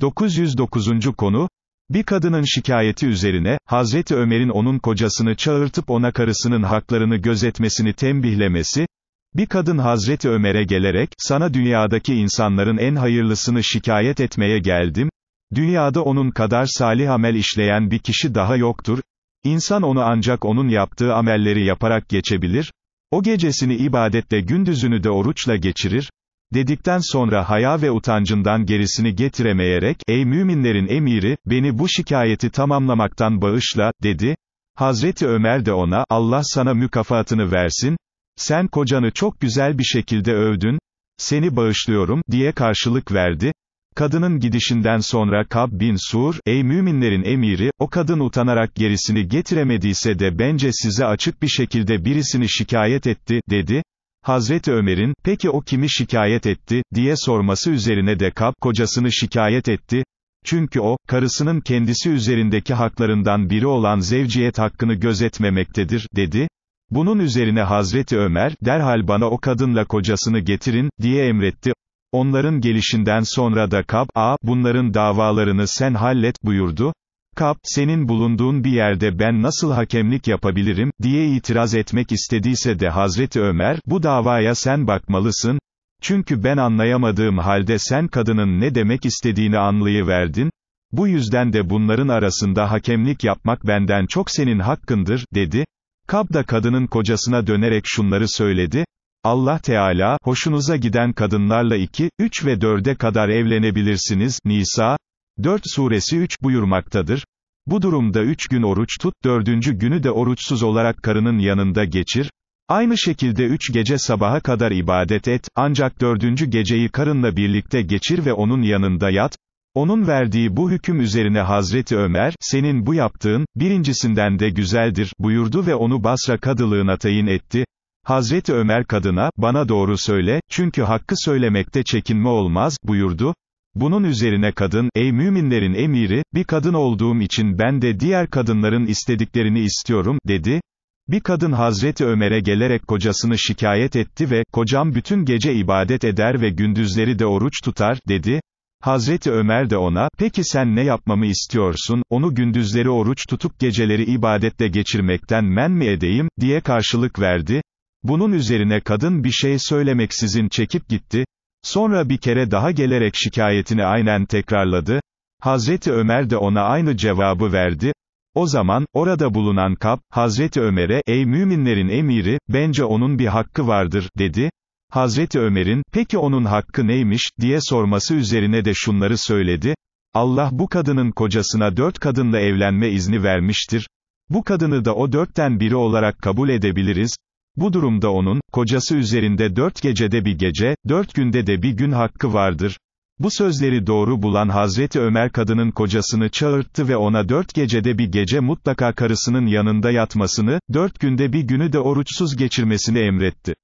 909. konu, bir kadının şikayeti üzerine, Hazreti Ömer'in onun kocasını çağırtıp ona karısının haklarını gözetmesini tembihlemesi, bir kadın Hazreti Ömer'e gelerek, sana dünyadaki insanların en hayırlısını şikayet etmeye geldim, dünyada onun kadar salih amel işleyen bir kişi daha yoktur, İnsan onu ancak onun yaptığı amelleri yaparak geçebilir, o gecesini ibadetle gündüzünü de oruçla geçirir, Dedikten sonra haya ve utancından gerisini getiremeyerek, ey müminlerin emiri, beni bu şikayeti tamamlamaktan bağışla, dedi. Hazreti Ömer de ona, Allah sana mükafatını versin, sen kocanı çok güzel bir şekilde övdün, seni bağışlıyorum, diye karşılık verdi. Kadının gidişinden sonra Kab bin Sur, ey müminlerin emiri, o kadın utanarak gerisini getiremediyse de bence size açık bir şekilde birisini şikayet etti, dedi. Hazreti Ömer'in, peki o kimi şikayet etti, diye sorması üzerine de Kab, kocasını şikayet etti, çünkü o, karısının kendisi üzerindeki haklarından biri olan zevciyet hakkını gözetmemektedir, dedi. Bunun üzerine Hazreti Ömer, derhal bana o kadınla kocasını getirin, diye emretti. Onların gelişinden sonra da Kab, a, bunların davalarını sen hallet, buyurdu. Kap, senin bulunduğun bir yerde ben nasıl hakemlik yapabilirim, diye itiraz etmek istediyse de Hazreti Ömer, bu davaya sen bakmalısın, çünkü ben anlayamadığım halde sen kadının ne demek istediğini anlayıverdin, bu yüzden de bunların arasında hakemlik yapmak benden çok senin hakkındır, dedi. Kab da kadının kocasına dönerek şunları söyledi, Allah Teala, hoşunuza giden kadınlarla iki, üç ve dörde kadar evlenebilirsiniz, Nisa, 4 suresi 3 buyurmaktadır. Bu durumda 3 gün oruç tut, 4. günü de oruçsuz olarak karının yanında geçir. Aynı şekilde 3 gece sabaha kadar ibadet et, ancak 4. geceyi karınla birlikte geçir ve onun yanında yat. Onun verdiği bu hüküm üzerine Hazreti Ömer, senin bu yaptığın, birincisinden de güzeldir, buyurdu ve onu Basra kadılığına tayin etti. Hazreti Ömer kadına, bana doğru söyle, çünkü hakkı söylemekte çekinme olmaz, buyurdu. Bunun üzerine kadın, ey müminlerin emiri, bir kadın olduğum için ben de diğer kadınların istediklerini istiyorum, dedi. Bir kadın Hazreti Ömer'e gelerek kocasını şikayet etti ve, kocam bütün gece ibadet eder ve gündüzleri de oruç tutar, dedi. Hazreti Ömer de ona, peki sen ne yapmamı istiyorsun, onu gündüzleri oruç tutup geceleri ibadetle geçirmekten men mi edeyim, diye karşılık verdi. Bunun üzerine kadın bir şey söylemeksizin çekip gitti. Sonra bir kere daha gelerek şikayetini aynen tekrarladı, Hazreti Ömer de ona aynı cevabı verdi, o zaman, orada bulunan Kap, Hazreti Ömer'e, ey müminlerin emiri, bence onun bir hakkı vardır, dedi. Hazreti Ömer'in, peki onun hakkı neymiş, diye sorması üzerine de şunları söyledi. Allah bu kadının kocasına dört kadınla evlenme izni vermiştir. Bu kadını da o dörtten biri olarak kabul edebiliriz. Bu durumda onun, kocası üzerinde dört gecede bir gece, dört günde de bir gün hakkı vardır. Bu sözleri doğru bulan Hazreti Ömer kadının kocasını çağırttı ve ona dört gecede bir gece mutlaka karısının yanında yatmasını, dört günde bir günü de oruçsuz geçirmesini emretti.